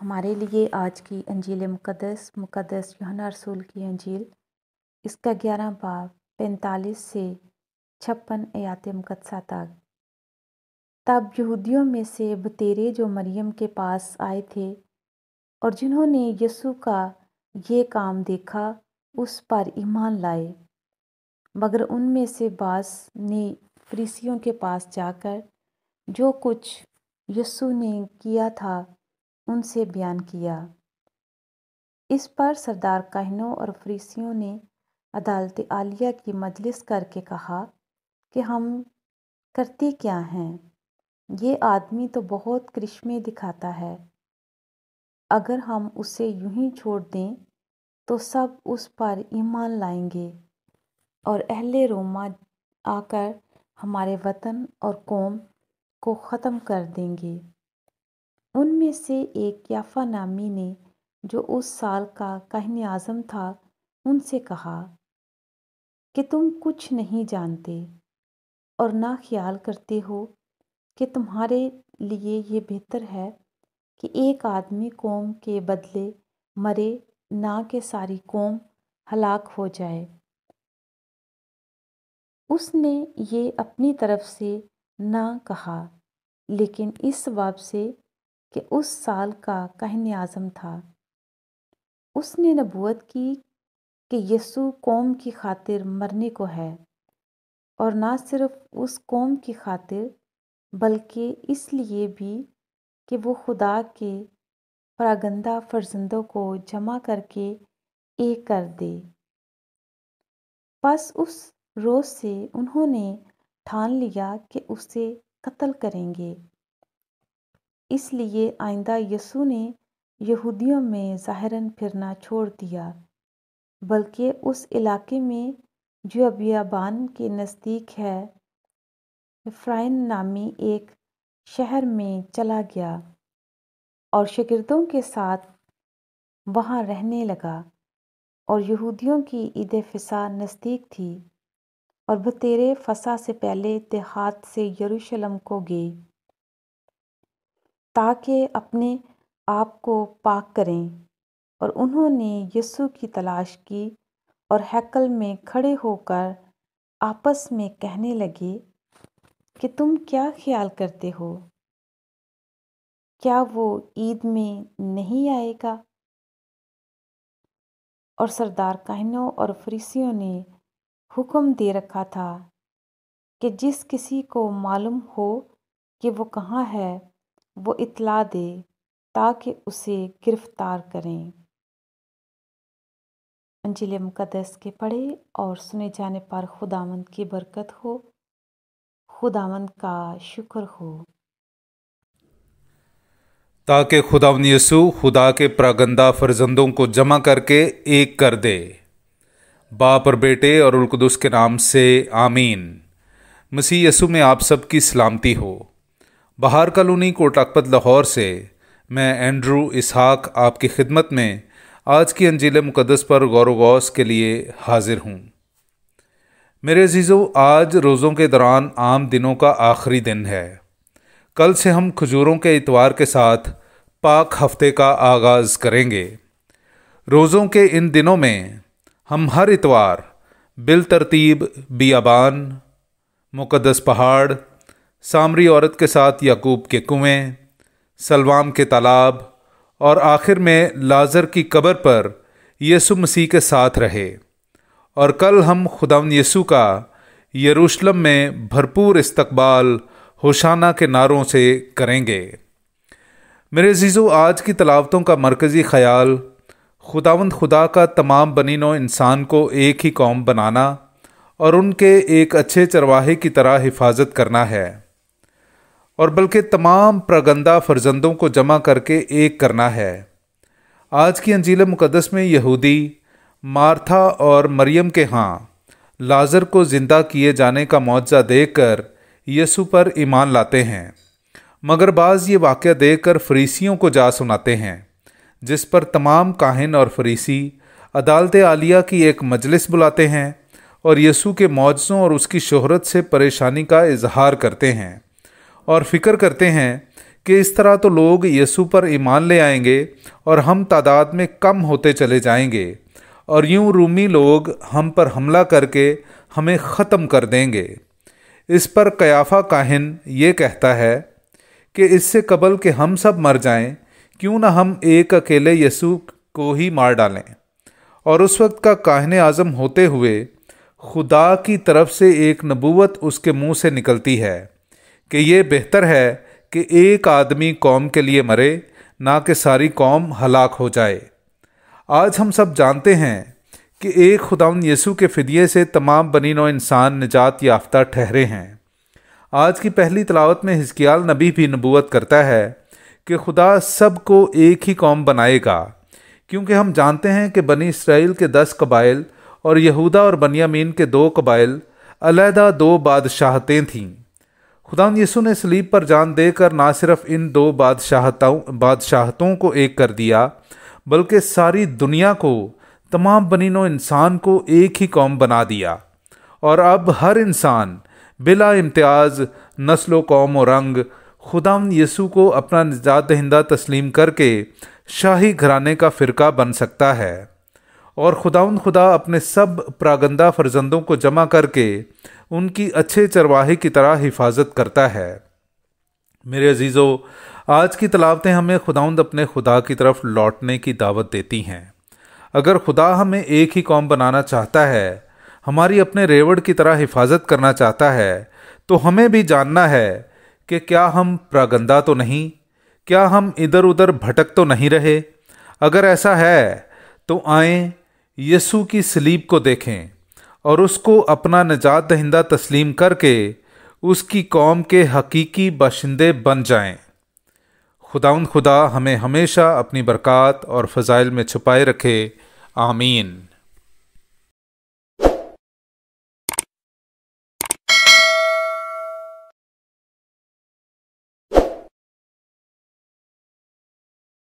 हमारे लिए आज की अंजील मुकदस मुकदस यहना रसूल की अंजील इसका ग्यारह बाब पैंतालीस से छप्पन एयात मुकदसा तक तब यहूदियों में से बतेरे जो मरियम के पास आए थे और जिन्होंने यसु का ये काम देखा उस पर ईमान लाए मगर उनमें से बास ने फ्रीसियों के पास जाकर जो कुछ यसु ने किया था उनसे बयान किया इस पर सरदार कहनों और फरीसियों ने अदालत आलिया की मजलिस करके कहा कि हम करते क्या हैं ये आदमी तो बहुत करिश्मे दिखाता है अगर हम उसे यूं ही छोड़ दें तो सब उस पर ईमान लाएंगे और अहले रोमा आकर हमारे वतन और कौम को ख़त्म कर देंगे उनमें से एक याफा नामी ने जो उस साल का कहन आज़म था उनसे कहा कि तुम कुछ नहीं जानते और ना ख्याल करते हो कि तुम्हारे लिए ये बेहतर है कि एक आदमी कौम के बदले मरे ना कि सारी कौम हलाक हो जाए उसने ये अपनी तरफ से ना कहा लेकिन इस बाब से कि उस साल का कहन आज़म था उसने नबूत की कि यसु कौम की खातिर मरने को है और ना सिर्फ उस कौम की खातिर बल्कि इसलिए भी कि वो खुदा के परागंदा फर्जंदों को जमा करके एक कर दे बस उस रोज़ से उन्होंने ठान लिया कि उसे कत्ल करेंगे इसलिए आइंदा यसु ने यहूदियों में ज़ाहरन फिरना छोड़ दिया बल्कि उस इलाके में जो अबियाबान के नज़दीक है फ्राइन नामी एक शहर में चला गया और शगिरदों के साथ वहाँ रहने लगा और यहूदियों की ईद फसा नज़दीक थी और बतेरे फसा से पहले देहात से यरूशलम को गई ताकि अपने आप को पाक करें और उन्होंने यसु की तलाश की और हैकल में खड़े होकर आपस में कहने लगे कि तुम क्या ख्याल करते हो क्या वो ईद में नहीं आएगा और सरदार कहनों और फरीसियों ने हुक्म दे रखा था कि जिस किसी को मालूम हो कि वो कहाँ है वो इतला दे ताकि उसे गिरफ़्तार करें अंजिल मुकदस के पढ़े और सुने जाने पर खुदामंद की बरकत हो खुदामंद का शुक्र हो ताकि खुदावन यसु खुदा के प्रागंदा फर्जंदों को जमा करके एक कर दे बाप और बेटे और उलकदस के नाम से आमीन मसीह यसु में आप सबकी सलामती हो बहार कॉलोनी कोटाकपत लाहौर से मैं एंड्रू इसहाक आपकी खिदमत में आज की अंजील मुकदस पर गौर गौस के लिए हाजिर हूँ मेरे अजीज़ो आज रोज़ों के दौरान आम दिनों का आखिरी दिन है कल से हम खजूरों के इतवार के साथ पाक हफ्ते का आगाज़ करेंगे रोज़ों के इन दिनों में हम हर इतवार बिल तरतीब बियाबान मुकदस पहाड़ सामरी औरत के साथ याकूब के कुएं सलवाम के तालाब और आखिर में लाजर की कब्र पर यसु मसीह के साथ रहे और कल हम खुदावन यसु का यरूशलम में भरपूर इस्तकबाल होशाना के नारों से करेंगे मेरे जीजो आज की तलावतों का मरकज़ी ख्याल खुदावंद खुदा का तमाम बनिनो इंसान को एक ही कौम बनाना और उनके एक अच्छे चरवाहे की तरह हिफाजत करना है और बल्कि तमाम प्रगंदा फर्जंदों को जमा करके एक करना है आज की अंजील मुकदस में यहूदी मार्था और मरियम के हाँ लाजर को ज़िंदा किए जाने का मुआवजा देकर यसु पर ईमान लाते हैं मगर बाज़ ये वाक़ देखकर फरीसियों को जा सुनाते हैं जिस पर तमाम काहिन और फरीसी अदालत आलिया की एक मजलिस बुलाते हैं और यसु के मुआवज़ों और उसकी शोहरत से परेशानी का इजहार करते हैं और फ़िक्र करते हैं कि इस तरह तो लोग यसु पर ईमान ले आएंगे और हम तादाद में कम होते चले जाएंगे और यूं रूमी लोग हम पर हमला करके हमें ख़त्म कर देंगे इस पर कयाफा काहिन ये कहता है कि इससे कबल के हम सब मर जाएं क्यों ना हम एक अकेले यसु को ही मार डालें और उस वक्त का काहन आज़म होते हुए खुदा की तरफ से एक नबूवत उसके मुंह से निकलती है कि ये बेहतर है कि एक आदमी कौम के लिए मरे ना कि सारी कौम हलाक हो जाए आज हम सब जानते हैं कि एक खुदा यसू के फ़िदिये से तमाम बनी नौ इंसान निजात याफ्ता ठहरे हैं आज की पहली तलावत में हिजकियाल नबी भी नबूत करता है कि खुदा सब को एक ही कौम बनाएगा क्योंकि हम जानते हैं कि बनी इसराइल के दस कबाइल और यहूदा और बनियामीन के दो कबाइल अलहदा दो बादशाहतें थीं खुदा यसु ने सलीब पर जान देकर ना सिर्फ इन दो बादशाहताओं बादशाहतों को एक कर दिया बल्कि सारी दुनिया को तमाम बनिनो इंसान को एक ही कौम बना दिया और अब हर इंसान बिला इम्तियाज़ नस्ल कौम और रंग खुदा यसु को अपना निजात दहिंदा तस्लीम करके शाही घराने का फ़िरका बन सकता है और खुदा खुदा अपने सब प्रागंदा फर्जंदों को जमा करके उनकी अच्छे चरवाहे की तरह हिफाजत करता है मेरे अजीज़ो आज की तलावतें हमें खुदाउंद अपने खुदा की तरफ लौटने की दावत देती हैं अगर खुदा हमें एक ही कौम बनाना चाहता है हमारी अपने रेवड़ की तरह हिफाजत करना चाहता है तो हमें भी जानना है कि क्या हम प्रागंदा तो नहीं क्या हम इधर उधर भटक तो नहीं रहे अगर ऐसा है तो आए यसु की स्लीप को देखें और उसको अपना निजात दहिंदा तस्लीम करके उसकी कौम के हकीकी बाशिंदे बन जाएं। खुदाउन खुदा हमें हमेशा अपनी बरक़ात और फ़ज़ाइल में छुपाए रखे आमीन